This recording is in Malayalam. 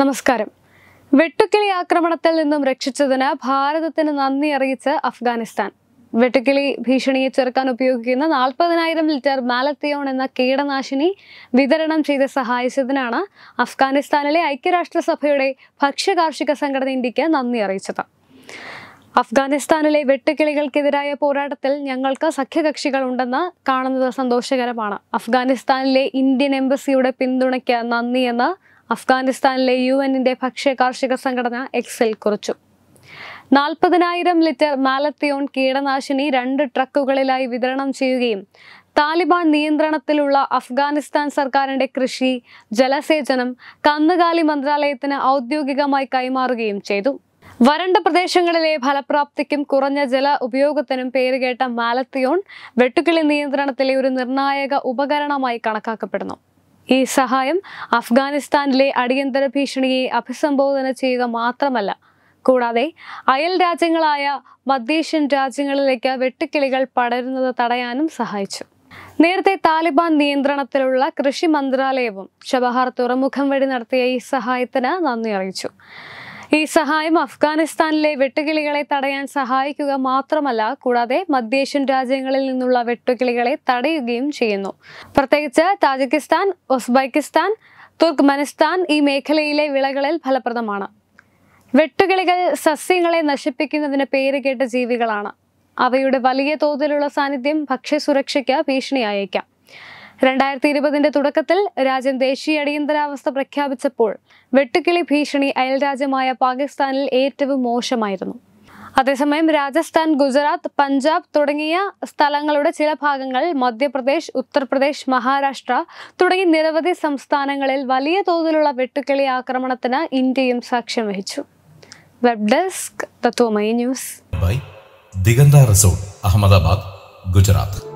നമസ്കാരം വെട്ടുക്കിളി ആക്രമണത്തിൽ നിന്നും രക്ഷിച്ചതിന് ഭാരതത്തിന് നന്ദി അറിയിച്ച് അഫ്ഗാനിസ്ഥാൻ വെട്ടുക്കിളി ഭീഷണിയെ ചെറുക്കാൻ ഉപയോഗിക്കുന്ന നാൽപ്പതിനായിരം ലിറ്റർ മാലത്തിയോൺ എന്ന കീടനാശിനി വിതരണം ചെയ്ത് സഹായിച്ചതിനാണ് അഫ്ഗാനിസ്ഥാനിലെ ഐക്യരാഷ്ട്രസഭയുടെ ഭക്ഷ്യകാർഷിക സംഘടന ഇന്ത്യക്ക് നന്ദി അറിയിച്ചത് അഫ്ഗാനിസ്ഥാനിലെ വെട്ടുക്കിളികൾക്കെതിരായ പോരാട്ടത്തിൽ ഞങ്ങൾക്ക് സഖ്യകക്ഷികൾ ഉണ്ടെന്ന് കാണുന്നത് സന്തോഷകരമാണ് അഫ്ഗാനിസ്ഥാനിലെ ഇന്ത്യൻ എംബസിയുടെ പിന്തുണയ്ക്ക് നന്ദിയെന്ന് അഫ്ഗാനിസ്ഥാനിലെ യു എന്നിന്റെ ഭക്ഷ്യ കാർഷിക സംഘടന എക്സൽ കുറിച്ചു നാൽപ്പതിനായിരം ലിറ്റർ മാലത്തിയോൺ കീടനാശിനി രണ്ട് ട്രക്കുകളിലായി വിതരണം ചെയ്യുകയും താലിബാൻ നിയന്ത്രണത്തിലുള്ള അഫ്ഗാനിസ്ഥാൻ സർക്കാരിന്റെ കൃഷി ജലസേചനം കന്നുകാലി മന്ത്രാലയത്തിന് ഔദ്യോഗികമായി കൈമാറുകയും ചെയ്തു വരണ്ട പ്രദേശങ്ങളിലെ ഫലപ്രാപ്തിക്കും കുറഞ്ഞ ജല ഉപയോഗത്തിനും പേരുകേട്ട മാലത്തിയോൺ വെട്ടുക്കിളി നിയന്ത്രണത്തിലെ ഒരു നിർണായക ഉപകരണമായി കണക്കാക്കപ്പെടുന്നു ഈ സഹായം അഫ്ഗാനിസ്ഥാനിലെ അടിയന്തര ഭീഷണിയെ അഭിസംബോധന ചെയ്യുക മാത്രമല്ല കൂടാതെ അയൽ രാജ്യങ്ങളായ മധ്യേഷ്യൻ രാജ്യങ്ങളിലേക്ക് വെട്ടുക്കിളികൾ പടരുന്നത് തടയാനും സഹായിച്ചു നേരത്തെ താലിബാൻ നിയന്ത്രണത്തിലുള്ള കൃഷി മന്ത്രാലയവും ചബഹാർ തുറമുഖം വഴി നടത്തിയ ഈ സഹായത്തിന് നന്ദി അറിയിച്ചു ഈ സഹായം അഫ്ഗാനിസ്ഥാനിലെ വെട്ടുകിളികളെ തടയാൻ സഹായിക്കുക മാത്രമല്ല കൂടാതെ മധ്യേഷ്യൻ രാജ്യങ്ങളിൽ നിന്നുള്ള വെട്ടുകിളികളെ തടയുകയും ചെയ്യുന്നു പ്രത്യേകിച്ച് താജിക്കിസ്ഥാൻ ഉസ്ബെക്കിസ്ഥാൻ തുർക്ക്മനിസ്ഥാൻ ഈ മേഖലയിലെ വിളകളിൽ ഫലപ്രദമാണ് വെട്ടുകിളികൾ സസ്യങ്ങളെ നശിപ്പിക്കുന്നതിന് കേട്ട ജീവികളാണ് അവയുടെ വലിയ തോതിലുള്ള സാന്നിധ്യം ഭക്ഷ്യസുരക്ഷയ്ക്ക് ഭീഷണിയായേക്കാം രണ്ടായിരത്തി ഇരുപതിന്റെ തുടക്കത്തിൽ രാജ്യം ദേശീയ അടിയന്തരാവസ്ഥ പ്രഖ്യാപിച്ചപ്പോൾ വെട്ടുക്കിളി ഭീഷണി അയൽരാജ്യമായ പാകിസ്ഥാനിൽ ഏറ്റവും മോശമായിരുന്നു അതേസമയം രാജസ്ഥാൻ ഗുജറാത്ത് പഞ്ചാബ് തുടങ്ങിയ സ്ഥലങ്ങളുടെ ചില ഭാഗങ്ങൾ മധ്യപ്രദേശ് ഉത്തർപ്രദേശ് മഹാരാഷ്ട്ര തുടങ്ങി നിരവധി സംസ്ഥാനങ്ങളിൽ വലിയ തോതിലുള്ള വെട്ടുക്കിളി ആക്രമണത്തിന് ഇന്ത്യയും സാക്ഷ്യം വഹിച്ചു web desk Tatwamayi news Diganta resort Ahmedabad Gujarat